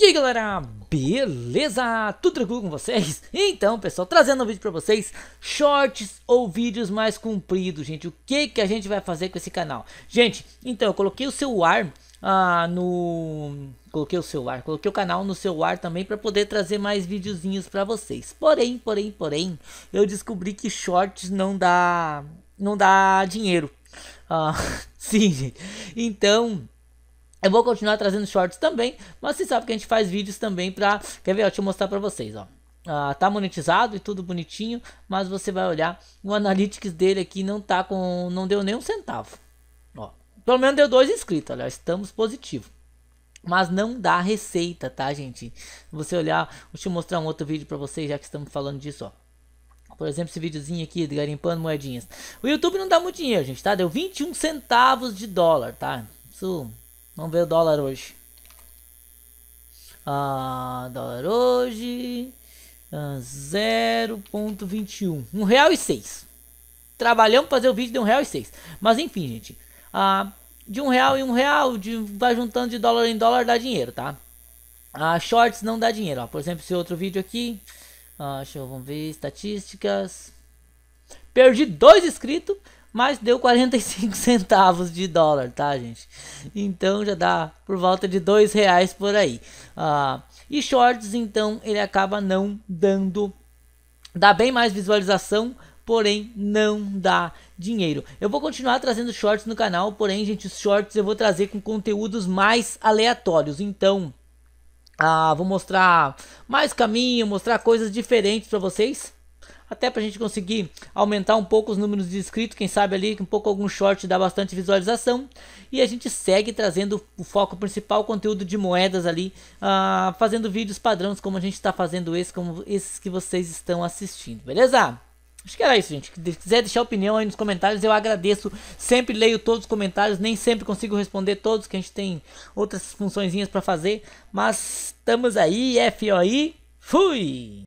E aí galera, beleza? Tudo tranquilo com vocês? Então pessoal, trazendo um vídeo pra vocês Shorts ou vídeos mais compridos, gente O que que a gente vai fazer com esse canal? Gente, então eu coloquei o celular ah, no... Coloquei o celular, coloquei o canal no celular também para poder trazer mais videozinhos pra vocês Porém, porém, porém, eu descobri que shorts não dá... Não dá dinheiro ah, Sim, gente Então... Eu vou continuar trazendo shorts também, mas você sabe que a gente faz vídeos também pra... Quer ver? Ó, deixa eu mostrar pra vocês, ó. Ah, tá monetizado e tudo bonitinho, mas você vai olhar, o Analytics dele aqui não tá com... Não deu nem um centavo. Ó, pelo menos deu dois inscritos, olha, estamos positivo. Mas não dá receita, tá, gente? Você olhar, deixa eu mostrar um outro vídeo pra vocês, já que estamos falando disso, ó por exemplo, esse videozinho aqui de garimpando moedinhas. O YouTube não dá muito dinheiro, gente, tá? Deu 21 centavos de dólar, tá? Isso Vamos ver o dólar hoje. Ah, dólar hoje. Ah, 0.21. Um real e seis. Trabalhamos para fazer o vídeo de um real e seis. Mas enfim, gente. Ah, de um real em um real, de, vai juntando de dólar em dólar, dá dinheiro, tá? Ah, shorts não dá dinheiro. Ó. Por exemplo, esse outro vídeo aqui. Ah, deixa eu vamos ver. Estatísticas. Perdi dois inscritos mas deu 45 centavos de dólar, tá, gente? Então já dá por volta de dois reais por aí. Ah, e shorts, então, ele acaba não dando, dá bem mais visualização, porém não dá dinheiro. Eu vou continuar trazendo shorts no canal, porém, gente, os shorts eu vou trazer com conteúdos mais aleatórios. Então, ah, vou mostrar mais caminho, mostrar coisas diferentes para vocês até para a gente conseguir aumentar um pouco os números de inscritos, quem sabe ali um pouco algum short dá bastante visualização. E a gente segue trazendo o foco principal, conteúdo de moedas ali, uh, fazendo vídeos padrões como a gente está fazendo esse, como esses que vocês estão assistindo, beleza? Acho que era isso, gente. Se quiser deixar opinião aí nos comentários, eu agradeço. Sempre leio todos os comentários, nem sempre consigo responder todos, que a gente tem outras funçõezinhas para fazer. Mas estamos aí, FOI. Fui!